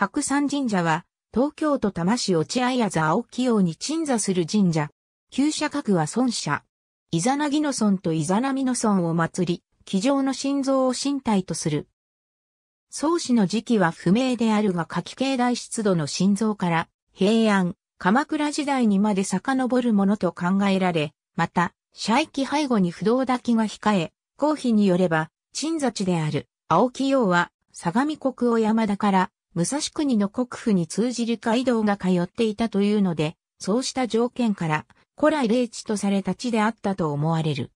白山神社は、東京都多摩市落合谷座青木王に鎮座する神社。旧社格は孫社。イザナギの村とイザナミの村を祭り、気上の心臓を身体とする。宗氏の時期は不明であるが夏季境大出土の心臓から、平安、鎌倉時代にまで遡るものと考えられ、また、社域背後に不動きが控え、公費によれば、鎮座地である、青木王は、相模国を山田から、武蔵国の国府に通じる街道が通っていたというので、そうした条件から、古来霊地とされた地であったと思われる。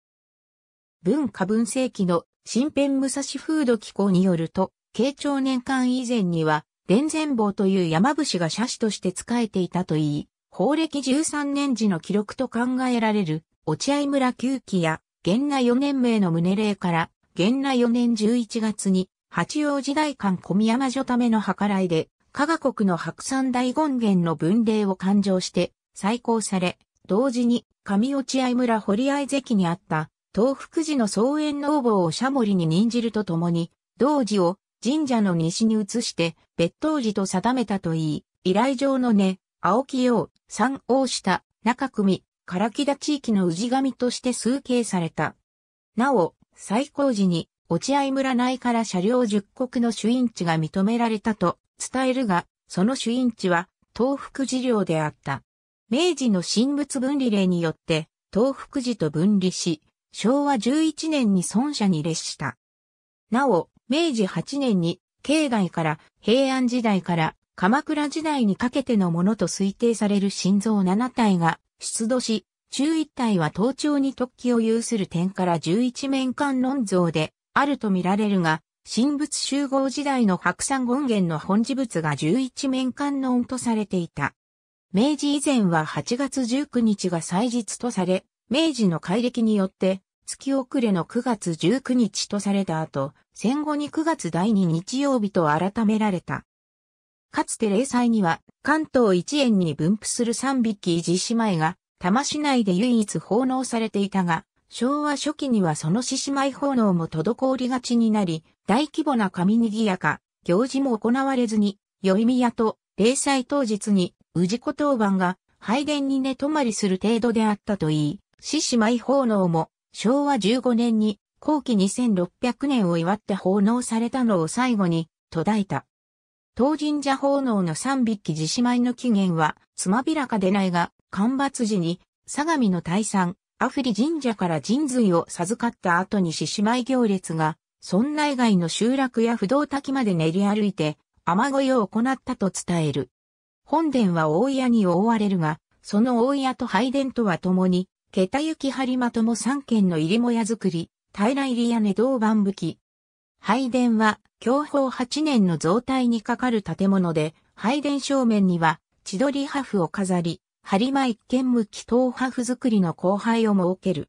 文化文世紀の新編武蔵風土機構によると、慶長年間以前には、伝前坊という山伏が社士として仕えていたといい、法暦13年時の記録と考えられる、落合村旧記や、源内4年名の胸霊から、源内4年11月に、八王子大官小宮山所ための計らいで、加賀国の白山大権現の分霊を勘定して、再興され、同時に上落合村堀合関にあった東福寺の草園農房をシャモリに任じるとともに、同寺を神社の西に移して別当寺と定めたといい、依頼状の根、青木陽、三王下、中組、唐木田地域の氏神として崇敬された。なお、最高寺に落合村内から車両十国の主因地が認められたと伝えるが、その主因地は東福寺領であった。明治の神仏分離令によって東福寺と分離し、昭和11年に孫社に列した。なお、明治8年に境外から平安時代から鎌倉時代にかけてのものと推定される心臓7体が出土し、中1体は東頂に突起を有する点から11面観音像で、あると見られるが、神仏集合時代の白山権現の本事物が11面観音とされていた。明治以前は8月19日が祭日とされ、明治の改暦によって、月遅れの9月19日とされた後、戦後に9月第2日曜日と改められた。かつて霊祭には、関東一円に分布する3匹石姉妹が、多摩市内で唯一奉納されていたが、昭和初期にはその獅子舞奉納も滞りがちになり、大規模な神にぎやか、行事も行われずに、宵宮と霊祭当日に、氏子当番が拝殿に寝泊まりする程度であったといい、獅子舞奉納も昭和15年に後期2600年を祝って奉納されたのを最後に途絶えた。当神社奉納の三匹獅子舞の起源は、つまびらかでないが、干ばつ時に、相模の大山、アフリ神社から神髄を授かった後に獅子舞行列が、村内外の集落や不動滝まで練り歩いて、雨乞いを行ったと伝える。本殿は大屋に覆われるが、その大屋と拝殿とは共に、桁行き張りまとも三軒の入りもや作り、平入り屋根銅板武器。拝殿は、享保8年の増体にかかる建物で、拝殿正面には、千鳥破風を飾り、播磨一見向き東派府作りの後輩を設ける。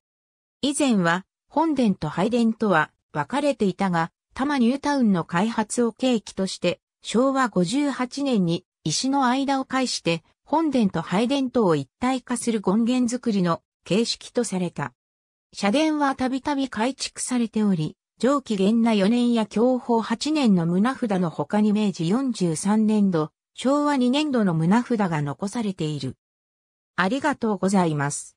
以前は、本殿と拝殿とは分かれていたが、多摩ニュータウンの開発を契機として、昭和58年に石の間を介して、本殿と拝殿とを一体化する権限作りの形式とされた。社殿はたびたび改築されており、上記元な4年や享保8年の胸札の他に明治43年度、昭和2年度の胸札が残されている。ありがとうございます。